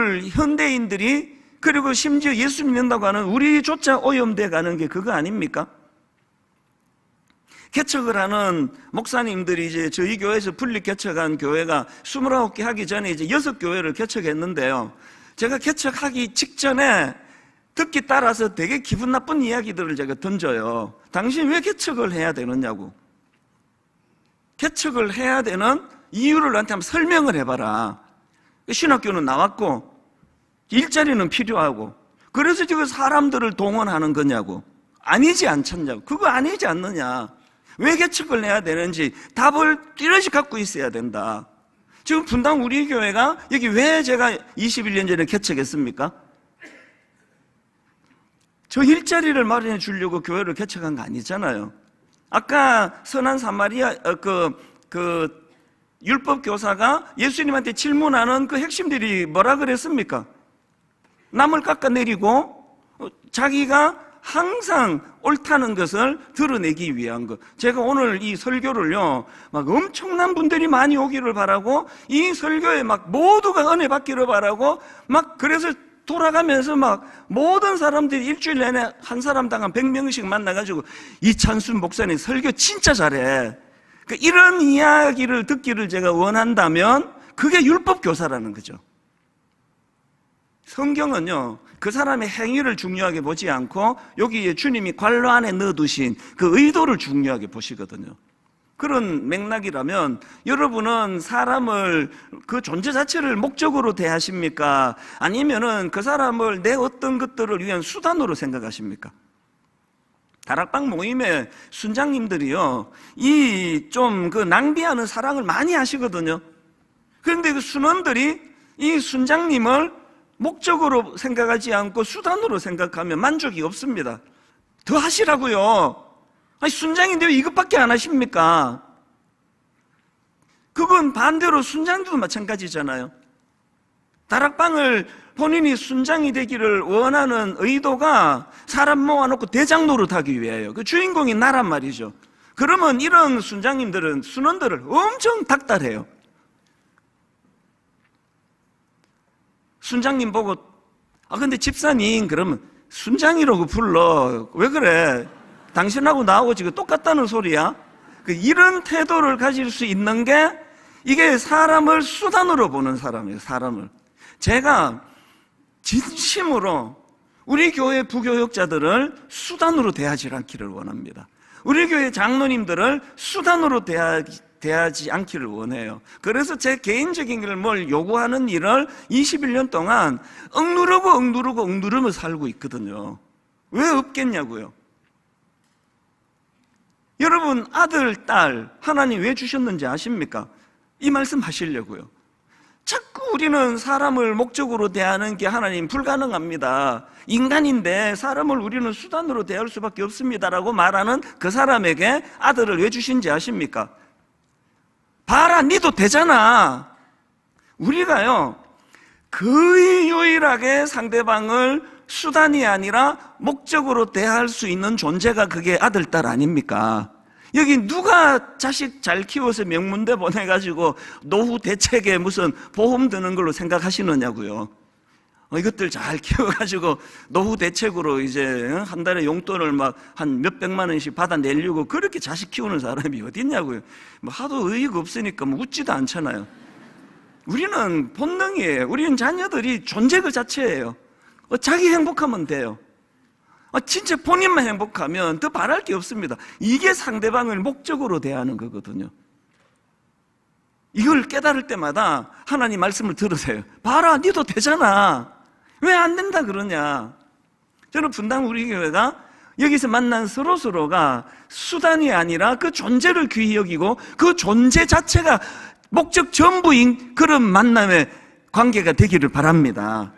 오늘 현대인들이 그리고 심지어 예수 믿는다고 하는 우리조차 오염돼 가는 게 그거 아닙니까? 개척을 하는 목사님들이 이제 저희 교회에서 분리 개척한 교회가 29개 하기 전에 이제 6교회를 개척했는데요. 제가 개척하기 직전에 듣기 따라서 되게 기분 나쁜 이야기들을 제가 던져요. 당신 왜 개척을 해야 되느냐고. 개척을 해야 되는 이유를 나한테 한번 설명을 해봐라. 신학교는 나왔고, 일자리는 필요하고 그래서 지금 사람들을 동원하는 거냐고 아니지 않겠냐고 그거 아니지 않느냐 왜 개척을 해야 되는지 답을 뚜러이 갖고 있어야 된다 지금 분당 우리 교회가 여기 왜 제가 21년 전에 개척했습니까? 저 일자리를 마련해 주려고 교회를 개척한 거 아니잖아요 아까 선한 사마리아 어, 그, 그 율법 교사가 예수님한테 질문하는 그 핵심들이 뭐라 그랬습니까? 남을 깎아내리고 자기가 항상 옳다는 것을 드러내기 위한 것. 제가 오늘 이 설교를요, 막 엄청난 분들이 많이 오기를 바라고, 이 설교에 막 모두가 은혜 받기를 바라고, 막 그래서 돌아가면서 막 모든 사람들이 일주일 내내 한 사람당 한 100명씩 만나가지고, 이찬순 목사님 설교 진짜 잘해. 그러니까 이런 이야기를 듣기를 제가 원한다면, 그게 율법교사라는 거죠. 성경은요, 그 사람의 행위를 중요하게 보지 않고 여기에 주님이 관로 안에 넣어두신 그 의도를 중요하게 보시거든요. 그런 맥락이라면 여러분은 사람을 그 존재 자체를 목적으로 대하십니까? 아니면은 그 사람을 내 어떤 것들을 위한 수단으로 생각하십니까? 다락방 모임의 순장님들이요, 이 좀 그 낭비하는 사랑을 많이 하시거든요. 그런데 그 순원들이 이 순장님을 목적으로 생각하지 않고 수단으로 생각하면 만족이 없습니다. 더 하시라고요. 아니, 순장인데 왜 이것밖에 안 하십니까? 그건 반대로 순장도 마찬가지잖아요. 다락방을 본인이 순장이 되기를 원하는 의도가 사람 모아놓고 대장 노릇하기 위해요. 그 주인공이 나란 말이죠. 그러면 이런 순장님들은 순원들을 엄청 닥달해요. 순장님 보고 아 근데 집사님 그러면 순장이라고 불러 왜 그래 당신하고 나하고 지금 똑같다는 소리야 그 이런 태도를 가질 수 있는 게 이게 사람을 수단으로 보는 사람이에요 사람을 제가 진심으로 우리 교회 부교역자들을 수단으로 대하지 않기를 원합니다 우리 교회 장로님들을 수단으로 대하지 대하지 않기를 원해요. 그래서 제 개인적인 걸 요구하는 일을 21년 동안 억누르고 억누르고 억누르며 살고 있거든요. 왜 없겠냐고요? 여러분 아들, 딸 하나님 왜 주셨는지 아십니까? 이 말씀 하시려고요. 자꾸 우리는 사람을 목적으로 대하는 게 하나님 불가능합니다. 인간인데 사람을 우리는 수단으로 대할 수밖에 없습니다라고 말하는 그 사람에게 아들을 왜 주신지 아십니까? 봐라, 니도 되잖아. 우리가요, 거의 유일하게 상대방을 수단이 아니라 목적으로 대할 수 있는 존재가 그게 아들, 딸 아닙니까? 여기 누가 자식 잘 키워서 명문대 보내가지고 노후 대책에 무슨 보험 드는 걸로 생각하시느냐고요. 어, 이것들 잘 키워가지고 노후 대책으로 이제 어? 한 달에 용돈을 막 한 몇백만 원씩 받아내려고 그렇게 자식 키우는 사람이 어딨냐고요. 뭐 하도 의의가 없으니까 뭐 웃지도 않잖아요. 우리는 본능이에요. 우리는 자녀들이 존재 그 자체예요. 어, 자기 행복하면 돼요. 어, 진짜 본인만 행복하면 더 바랄 게 없습니다. 이게 상대방을 목적으로 대하는 거거든요. 이걸 깨달을 때마다 하나님 말씀을 들으세요. 봐라, 니도 되잖아. 왜안 된다 그러냐? 저는 분당 우리 교회가 여기서 만난 서로서로가 수단이 아니라 그 존재를 귀히 여기고 그 존재 자체가 목적 전부인 그런 만남의 관계가 되기를 바랍니다.